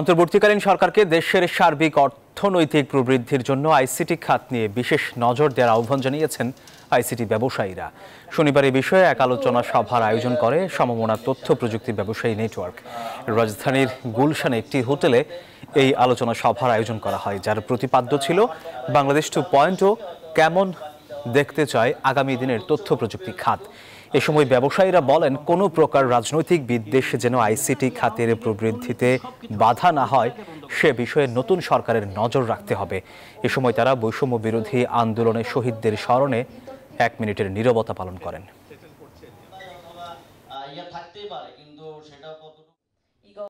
অন্তর্বর্তীকালীন সরকারকে দেশের সার্বিক অর্থনৈতিক প্রবৃদ্ধির জন্য আইসিটি খাত নিয়ে বিশেষ নজর দেওয়ার আহ্বান জানিয়েছেন আইসিটি ব্যবসায়ীরা শনিবার এই বিষয়ে এক আলোচনা সভার আয়োজন করে সমমনা তথ্য প্রযুক্তি ব্যবসায়ী নেটওয়ার্ক রাজধানীর গুলশানে একটি হোটেলে এই আলোচনা সভার আয়োজন করা হয় যার প্রতিপাদ্য ছিল বাংলাদেশ টু পয়েন্ট ও কেমন দেখতে চায় আগামী দিনের তথ্য প্রযুক্তি খাত এ সময় ব্যবসায়ীরা বলেন কোনো প্রকার রাজনৈতিক বিদ্বেষ যেন আইসিটি খাতের প্রবৃদ্ধিতে বাধা না হয় সে বিষয়ে নতুন সরকারের নজর রাখতে হবে এ সময় তারা বৈষম্য বিরোধী আন্দোলনে শহীদদের স্মরণে এক মিনিটের নীরবতা পালন করেন থাকতেই পারে কিন্তু সেটা